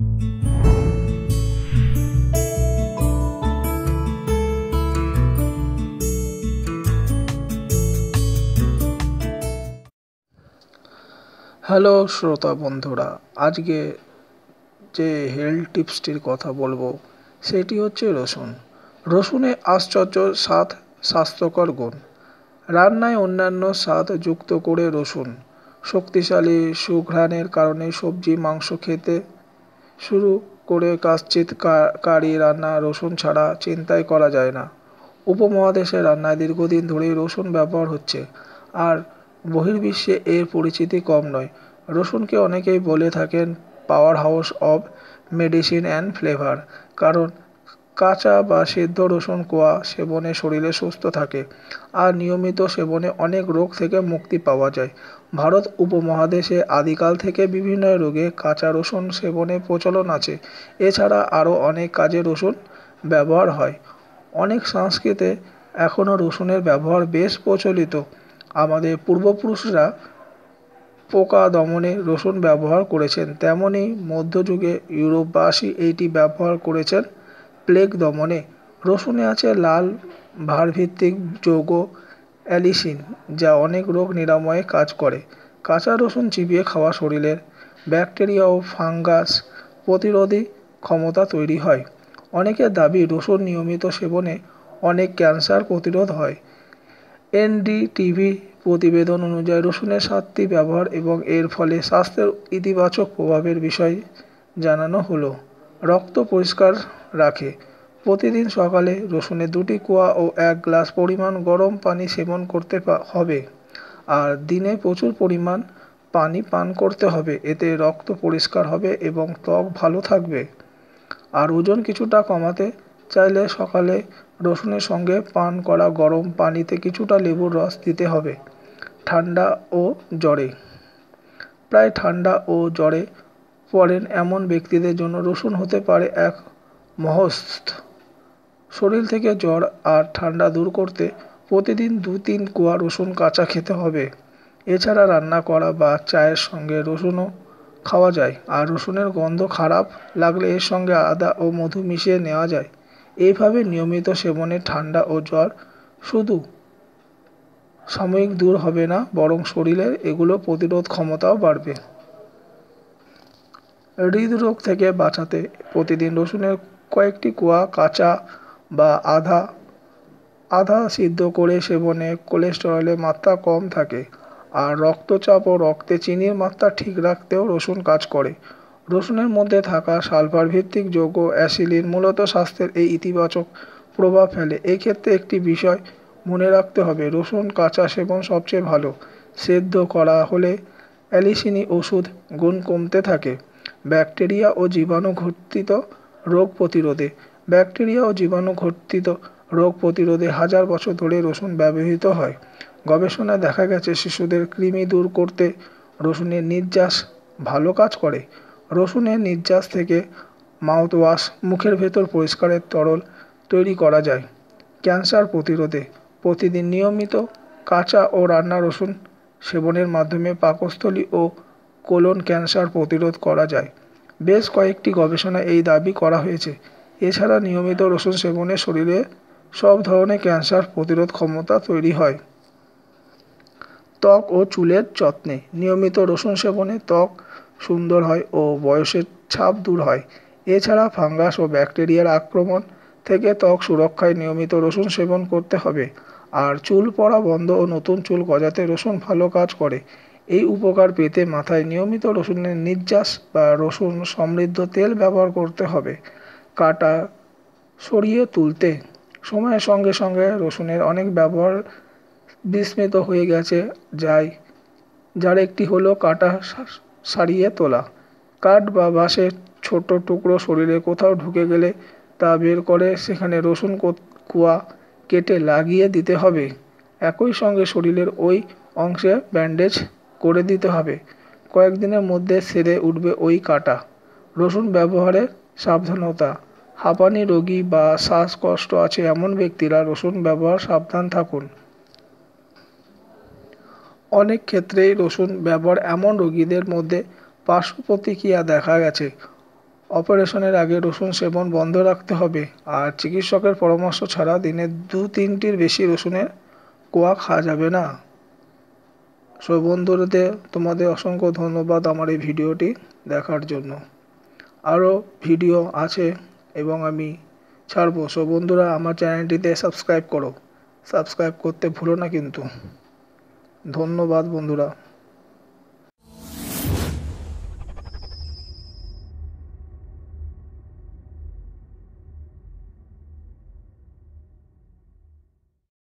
hello শ্রোতা বন্ধুরা আজকে যে হেলথ টিপসটির কথা বলবো সেটি হচ্ছে রসুন রসুনে আশ্চর্য স্বাদ স্বাস্থ্যকর গুণ রান্নায় অন্যান্য স্বাদ যুক্ত করে রসুন শক্তিশালী সুঘ্রাণের কারণে সবজি মাংস খেতে শুরু করে কাশ্চিৎ কারি রান্না রসুন ছাড়া চিন্তাই করা যায় না উপমহাদেশে রান্নায় দীর্ঘদিন ধরেই রসুন ব্যবহার হচ্ছে আর বহির্বিশ্বে এর পরিচিতি কম নয় রসুনকে অনেকেই বলে থাকেন power house of medicine and flavour কারণ কাঁচা বা সেদ্ধ রসুন কোয়া সেবনে শরীরে সুস্থ থাকে আর নিয়মিত সেবনে অনেক রোগ থেকে মুক্তি পাওয়া যায় ভারত উপমহাদেশে আদিকাল থেকে বিভিন্ন রোগে কাঁচা রসুন সেবনে প্রচলন আছে এছাড়া আরও অনেক কাজে রসুন ব্যবহার হয় অনেক সংস্কৃতে এখনও রসুনের ব্যবহার বেশ প্রচলিত আমাদের পূর্বপুরুষরা পোকা দমনে রসুন ব্যবহার করেছেন তেমনই মধ্যযুগে ইউরোপবাসী এইটি ব্যবহার করেছেন প্লেগ দমনে রসুনে আছে লাল ভারভিত্তিক যৌগ অ্যালিসিন যা অনেক রোগ নিরাময়ে কাজ করে কাঁচা রসুন চিবিয়ে খাওয়া শরীরের ব্যাকটেরিয়া ও ফাঙ্গাস প্রতিরোধী ক্ষমতা তৈরি হয় অনেকের দাবি রসুন নিয়মিত সেবনে অনেক ক্যান্সার প্রতিরোধ হয় এনডিটিভি প্রতিবেদন অনুযায়ী রসুনের সাতটি ব্যবহার এবং এর ফলে স্বাস্থ্যের ইতিবাচক প্রভাবের বিষয়ে জানানো হলো রক্ত পরিষ্কার রাখে প্রতিদিন সকালে রসুনের দুটি কোয়া ও এক গ্লাস পরিমাণ গরম পানি সেবন করতে হবে আর দিনে প্রচুর পরিমাণ পানি পান করতে হবে এতে রক্ত পরিষ্কার হবে এবং ত্বক ভালো থাকবে আর ওজন কিছুটা কমাতে চাইলে সকালে রসুনের সঙ্গে পান করা গরম পানিতে কিছুটা লেবুর রস দিতে হবে ঠান্ডা ও জ্বরে প্রায় ঠান্ডা ও জ্বরে পড়েন এমন ব্যক্তিদের জন্য রসুন হতে পারে এক মহস্থ শরীর থেকে জ্বর আর ঠান্ডা দূর করতে প্রতিদিন দু তিন কোয়া রসুন কাঁচা খেতে হবে এছাড়া রান্না করা বা চায়ের সঙ্গে রসুনও খাওয়া যায় আর রসুনের গন্ধ খারাপ লাগলে এর সঙ্গে আদা ও মধু মিশিয়ে নেওয়া যায় এইভাবে নিয়মিত সেবনে ঠান্ডা ও জ্বর শুধু সাময়িক দূর হবে না বরং শরীরের এগুলো প্রতিরোধ ক্ষমতাও বাড়বে হৃদরোগ থেকে বাঁচাতে প্রতিদিন রসুনের কয়েকটি কোয়া কাঁচা বা আধা আধা সিদ্ধ করে সেবনে কোলেস্টেরলের মাত্রা কম থাকে আর রক্তচাপ ও রক্তে চিনির মাত্রা ঠিক রাখতেও রসুন কাজ করে রসুনের মধ্যে থাকা সালফার ভিত্তিক যৌগ অ্যাসিলিন মূলত স্বাস্থ্যের এই ইতিবাচক প্রভাব ফেলে এক্ষেত্রে একটি বিষয় মনে রাখতে হবে রসুন কাঁচা সেবন সবচেয়ে ভালো সেদ্ধ করা হলে অ্যালিসিনি ওষুধ গুণ কমতে থাকে ব্যাকটেরিয়া ও জীবাণু ঘটিত রোগ প্রতিরোধে ব্যাকটেরিয়া ও জীবাণু ঘটিত রোগ প্রতিরোধে হাজার বছর ধরে রসুন ব্যবহৃত হয় গবেষণায় দেখা গেছে শিশুদের কৃমি দূর করতে রসুনের নির্যাস ভালো কাজ করে রসুনের নির্যাস থেকে মাউথওয়াশ মুখের ভেতর পরিষ্কারের তরল তৈরি করা যায় ক্যান্সার প্রতিরোধে প্রতিদিন নিয়মিত কাঁচা ও রান্না রসুন সেবনের মাধ্যমে পাকস্থলী ও কোলন ক্যান্সার প্রতিরোধ করা যায় বেশ কয়েকটি গবেষণায় এই দাবি করা হয়েছে এছাড়া নিয়মিত রসুন সেবনে শরীরে সব ধরনের ক্যান্সার প্রতিরোধ ক্ষমতা তৈরি হয় ত্বক ও চুলের যত্নে নিয়মিত রসুন সেবনে ত্বক সুন্দর হয় ও বয়সের ছাপ দূর হয় এছাড়া ফাঙ্গাস ও ব্যাকটেরিয়ার আক্রমণ থেকে ত্বক সুরক্ষায় নিয়মিত রসুন সেবন করতে হবে আর চুল পড়া বন্ধ ও নতুন চুল গজাতে রসুন ভালো কাজ করে এই উপকার পেতে মাথায় নিয়মিত রসুনের নির্যাস বা রসুন সমৃদ্ধ তেল ব্যবহার করতে হবে কাটা সরিয়ে তুলতে সময়ের সঙ্গে সঙ্গে রসুনের অনেক ব্যবহার বিস্মিত হয়ে গেছে যাই যার একটি হলো কাটা সারিয়ে তোলা কাঠ বা বাঁশের ছোট টুকরো শরীরে কোথাও ঢুকে গেলে তা বের করে সেখানে রসুন কুয়া কেটে লাগিয়ে দিতে হবে একই সঙ্গে শরীরের ওই অংশে ব্যান্ডেজ করে দিতে হবে কয়েকদিনের মধ্যে সেরে উঠবে ওই কাঁটা রসুন ব্যবহারে সাবধানতা হাঁপানি রোগী বা শ্বাসকষ্ট আছে এমন ব্যক্তিরা রসুন ব্যবহার সাবধান থাকুন অনেক ক্ষেত্রেই রসুন ব্যবহার এমন রোগীদের মধ্যে পার্শ্ব প্রতিক্রিয়া দেখা গেছে অপারেশনের আগে রসুন সেবন বন্ধ রাখতে হবে আর চিকিৎসকের পরামর্শ ছাড়া দিনে দু তিনটির বেশি রসুনের কোয়া খাওয়া যাবে না সো বন্ধুরাতে তোমাদের অসংখ্য ধন্যবাদ আমার এই ভিডিওটি দেখার জন্য আরও ভিডিও আছে এবং আমি ছাড়বো সো বন্ধুরা আমার চ্যানেলটিতে সাবস্ক্রাইব করো সাবস্ক্রাইব করতে ভুলো না কিন্তু ধন্যবাদ বন্ধুরা